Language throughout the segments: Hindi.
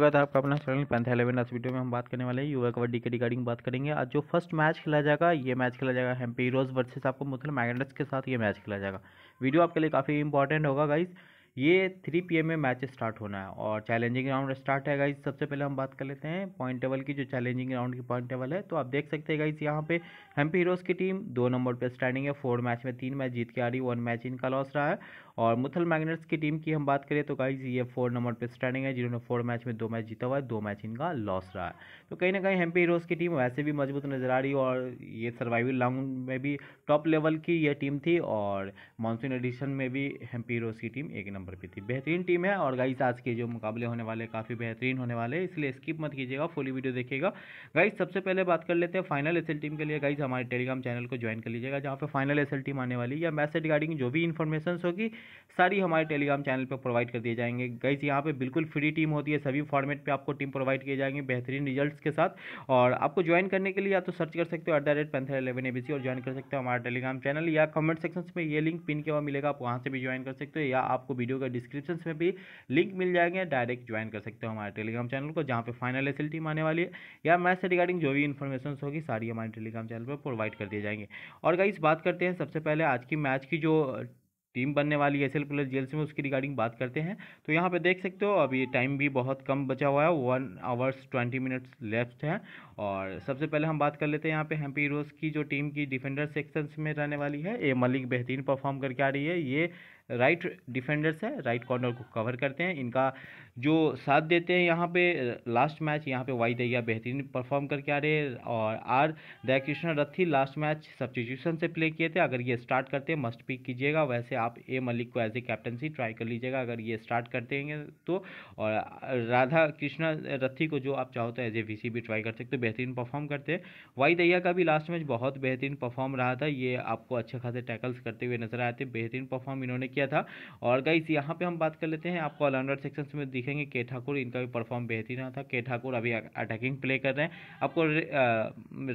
स्वागत है आपका अपना चैनल पैंथा इलेवन आज वीडियो में हम बात करने वाले हैं युवा कबड्डी के रिगार्डिंग बात करेंगे आज जो फर्स्ट मैच खेला जाएगा ये मैच खेला जाएगा रोज वर्सेस आपको मुथल मैगनेट्स के साथ ये मैच खेला जाएगा वीडियो आपके लिए काफ़ी इंपॉर्टेंट होगा गाइज़ ये थ्री पी में मैच स्टार्ट होना है और चैलेंजिंग राउंड स्टार्ट है गाइज सबसे पहले हम बात कर लेते हैं पॉइंट टेबल की जो चैलेंजिंग राउंड की पॉइंट टेबल है तो आप देख सकते हैं गाइज यहाँ पे हेम्पी हीरोज़ की टीम दो नंबर पर स्टैंडिंग है फोर मैच में तीन मैच जीत के आ रही वन मैच इनका लॉस रहा है और मुथल मैगनेट्स की टीम की हम बात करें तो गाइज ये फोर नंबर पर स्टैंडिंग है जिन्होंने फोर मैच में दो मैच जीता हुआ है दो मैच इनका लॉस रहा है तो कहीं ना कहीं हेम्पी हीरोज़ की टीम वैसे भी मजबूत नजर आ रही और ये सर्वाइवल राउंड में भी टॉप लेवल की यह टीम थी और मानसून एडिशन में भी हम्पी हीरोज़ की टीम एक नंबर नंबर पे थी बेहतरीन टीम है और गाइस आज के जो मुकाबले होने वाले काफ़ी बेहतरीन होने वाले हैं इसलिए स्किप मत कीजिएगा फुली वीडियो देखिएगा गाइस सबसे पहले बात कर लेते हैं फाइनल एस टीम के लिए गाइस हमारे टेलीग्राम चैनल को ज्वाइन कर लीजिएगा जहाँ पर फाइनल एस टीम आने वाली या मैसेज रिगार्डिंग जो भी इन्फॉर्मेशन होगी सारी हमारे टेलीग्राम चैनल पर प्रोवाइड कर दिए जाएंगे गाइस यहाँ पर बिल्कुल फ्री टीम होती है सभी फॉर्मेट पर आपको टीम प्रोवाइड किए जाएंगे बेहतरीन रिजल्ट के साथ और आपको ज्वाइन करने के लिए या तो सर्च कर सकते हो at the rate Panther Eleven ABC और ज्वाइन कर सकते हो हमारे टेलीग्राम चैनल या कमेंट सेक्शन में ये लिंक पिन के वहाँ मिलेगा आप वहाँ से भी ज्वाइन कर सकते हो या आपको वीडियो वीडियो का डिस्क्रिप्शन में भी लिंक मिल जाएंगे डायरेक्ट ज्वाइन कर सकते हो हमारे टेलीग्राम चैनल को जहाँ पर फाइनल एस टीम आने वाली है या मैच से रिगार्डिंग जो भी इन्फॉर्मेशन होगी सारी हमारे टेलीग्राम चैनल पर प्रोवाइड कर दिए जाएंगे और गाइस बात करते हैं सबसे पहले आज की मैच की जो टीम बनने वाली एस एल प्लस जी में उसकी रिगार्डिंग बात करते हैं तो यहाँ पे देख सकते हो अभी टाइम भी बहुत कम बचा हुआ है one hours twenty minutes left है और सबसे पहले हम बात कर लेते हैं यहाँ पे हम्पी रोज की जो टीम की डिफेंडर सेक्शन में रहने वाली है ए मलिक बेहतरीन परफॉर्म करके आ रही है ये राइट डिफेंडर्स है राइट कॉर्नर को कवर करते हैं इनका जो साथ देते हैं यहाँ पे लास्ट मैच यहाँ पे वाई दैया बेहतरीन परफॉर्म करके आ रहे हैं और R Krishna Rathi last match substitution से प्ले किए थे अगर ये स्टार्ट करते हैं मस्ट पिक कीजिएगा वैसे आप ए मलिक को एज ए कैप्टनसी ट्राई कर लीजिएगा अगर ये स्टार्ट कर देंगे तो और राधा कृष्णा रथी को जो आप चाहो तो एज ए वी भी ट्राई कर सकते हो बेहतरीन परफॉर्म करते हैं वाई दैया का भी लास्ट मैच बहुत बेहतरीन परफॉर्म रहा था ये आपको अच्छे खासे टैकल्स करते हुए नजर आए थे बेहतरीन परफॉर्म इन्होंने किया किया था और गाइस यहाँ पे हम बात कर लेते हैं आपको ऑलराउंडर सेक्शन में दिखेंगे के ठाकुर इनका भी परफॉर्म बेहतरीन रहा था के ठाकुर अभी अटैकिंग प्ले कर रहे हैं आपको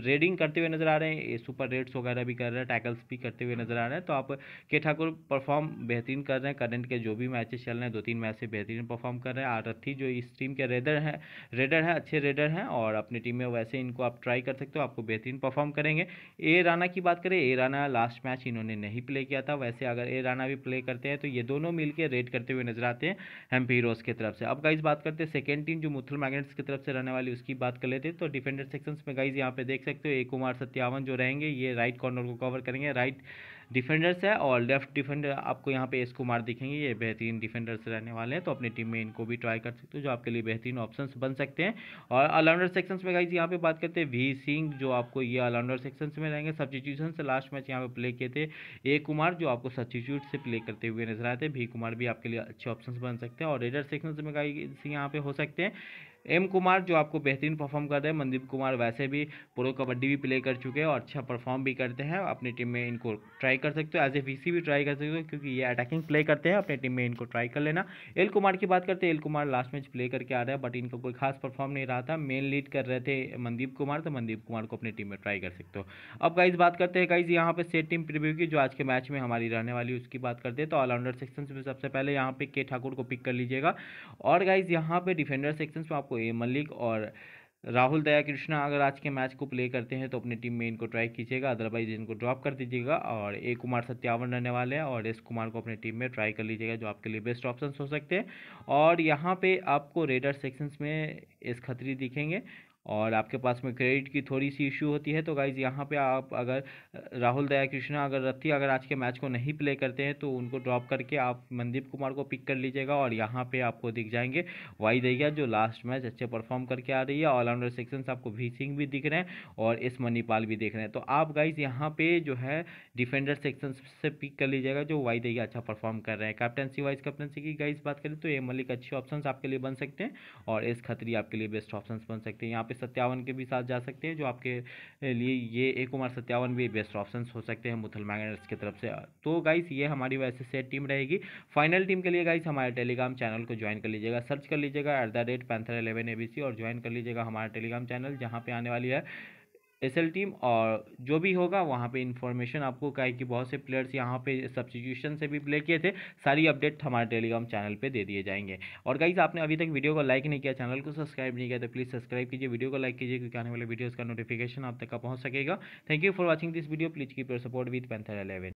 रेडिंग करते हुए नजर आ रहे हैं सुपर रेड्स वगैरह भी कर रहे हैं टैकल्स भी करते हुए नजर आ रहे हैं तो आप के ठाकुर परफॉर्म बेहतरीन कर रहे हैं करंट के जो भी मैचेस चल रहे हैं दो तीन मैच से बेहतरीन परफॉर्म कर रहे हैं आरथी जो इस टीम के रेडर हैं रेडर हैं अच्छे रेडर हैं और अपनी टीम में वैसे इनको आप ट्राई कर सकते हो आपको बेहतरीन परफॉर्म करेंगे ए राना की बात करें ए राना लास्ट मैच इन्होंने नहीं प्ले किया था वैसे अगर ए राना भी प्ले कर करते हैं तो ये दोनों मिल के रेड करते हुए नजर आते हैं हेम्प हीरोज की तरफ से अब गाइज बात करते हैं सेकेंड टीम जो मुथल मैगनेट्स की तरफ से रहने वाली उसकी बात कर लेते हैं तो डिफेंडर सेक्शन में गाइज यहाँ पे देख सकते हो ए कुमार सत्यावन जो रहेंगे ये राइट कॉर्नर को कवर करेंगे राइट डिफेंडर्स है और लेफ्ट डिफेंडर आपको यहाँ पे एस कुमार दिखेंगे ये बेहतरीन डिफेंडर्स रहने वाले हैं तो अपनी टीम में इनको भी ट्राई कर सकते हो जो आपके लिए बेहतरीन ऑप्शन बन सकते हैं और ऑलराउंडर सेक्शंस में गाइज यहाँ पे बात करते हैं वी सिंह जो आपको ये ऑलराउंडर सेक्शंस में रहेंगे सब्सटीट्यूशन से लास्ट मैच यहाँ पे प्ले किए थे ए कुमार जो आपको सब्सटीट्यूट से प्ले करते हुए नजर आए थे वी कुमार भी आपके लिए अच्छे ऑप्शन बन सकते हैं और रेडर सेक्शन में गाइज यहाँ पे हो सकते हैं एम कुमार जो आपको बेहतरीन परफॉर्म कर रहे हैं मनदीप कुमार वैसे भी प्रो कबड्डी भी प्ले कर चुके हैं और अच्छा परफॉर्म भी करते हैं अपनी टीम में इनको ट्राई कर सकते हो एज ए वी भी ट्राई कर सकते हो क्योंकि ये अटैकिंग प्ले करते हैं अपने टीम में इनको ट्राई कर लेना एल कुमार की बात करते हैं L Kumar last match play करके आ रहा है बट इनका कोई खास परफॉर्म नहीं रहा था मेन लीड कर रहे थे मनदीप कुमार तो मनदीप कुमार को अपनी टीम में ट्राई कर सकते हो अब गाइज बात करते हैं गाइज यहाँ पे सेट टीम प्रिव्यू की जो आज के मैच में हमारी रहने वाली उसकी बात करते हैं तो ऑलराउंडर सेक्शन में सबसे पहले यहाँ पे के ठाकुर को पिक कर लीजिएगा और गाइज यहाँ पे डिफेंडर सेक्शन में आपको ए मलिक और राहुल दया कृष्णा अगर आज के मैच को प्ले करते हैं तो अपनी टीम में इनको ट्राई कीजिएगा अदरवाइज इनको ड्रॉप कर दीजिएगा और ए कुमार सत्यावन रहने वाले हैं और एस कुमार को अपनी टीम में ट्राई कर लीजिएगा जो आपके लिए बेस्ट ऑप्शन हो सकते हैं और यहाँ पे आपको रेडर सेक्शंस में एस खतरी दिखेंगे और आपके पास में क्रेडिट की थोड़ी सी इशू होती है तो गाइज़ यहाँ पे आप अगर राहुल दया कृष्णा अगर रत्ती अगर आज के मैच को नहीं प्ले करते हैं तो उनको ड्रॉप करके आप मनदीप कुमार को पिक कर लीजिएगा और यहाँ पे आपको दिख जाएंगे वाई दैया जो लास्ट मैच अच्छे परफॉर्म करके आ रही है ऑलराउंडर सेक्शन आपको भी सिंह भी दिख रहे हैं और एस मनीपाल भी दिख रहे हैं तो आप गाइज़ यहाँ पर जो है डिफेंडर सेक्शन से पिक कर लीजिएगा जो वाई दैया अच्छा परफॉर्म कर रहे हैं कैप्टनसी वाइज कैप्टनसी की गाइज बात करें तो ए मलिक अच्छे ऑप्शन आपके लिए बन सकते हैं और एस खतरी आपके लिए बेस्ट ऑप्शन बन सकते हैं यहाँ पर सत्यावन के भी साथ जा सकते हैं जो आपके लिए ये एक उमर सत्यावन भी बेस्ट ऑप्शन हो सकते हैं मुथल मैगनेट्स की तरफ से तो गाइस ये हमारी वैसे से टीम रहेगी फाइनल टीम के लिए गाइस हमारे टेलीग्राम चैनल को ज्वाइन कर लीजिएगा सर्च कर लीजिएगा at the rate Panther Eleven A और ज्वाइन कर लीजिएगा हमारा टेलीग्राम चैनल जहाँ पर आने वाली है एस एल टीम और जो भी होगा वहाँ पे इन्फॉर्मेशन आपको का कि बहुत से प्लेयर्स यहाँ पे सब्सटीट्यूशन से भी प्ले किए थे सारी अपडेट हमारे टेलीग्राम चैनल पे दे दिए जाएंगे और गाइज आपने अभी तक वीडियो को लाइक नहीं किया चैनल को सब्सक्राइब नहीं किया तो प्लीज़ सब्सक्राइब कीजिए वीडियो को लाइक कीजिए क्योंकि आने वाले वीडियोज़ का नोटिफिकेशन आप तक पहुँच सकेगा thank you for watching this video please keep your support with Panther eleven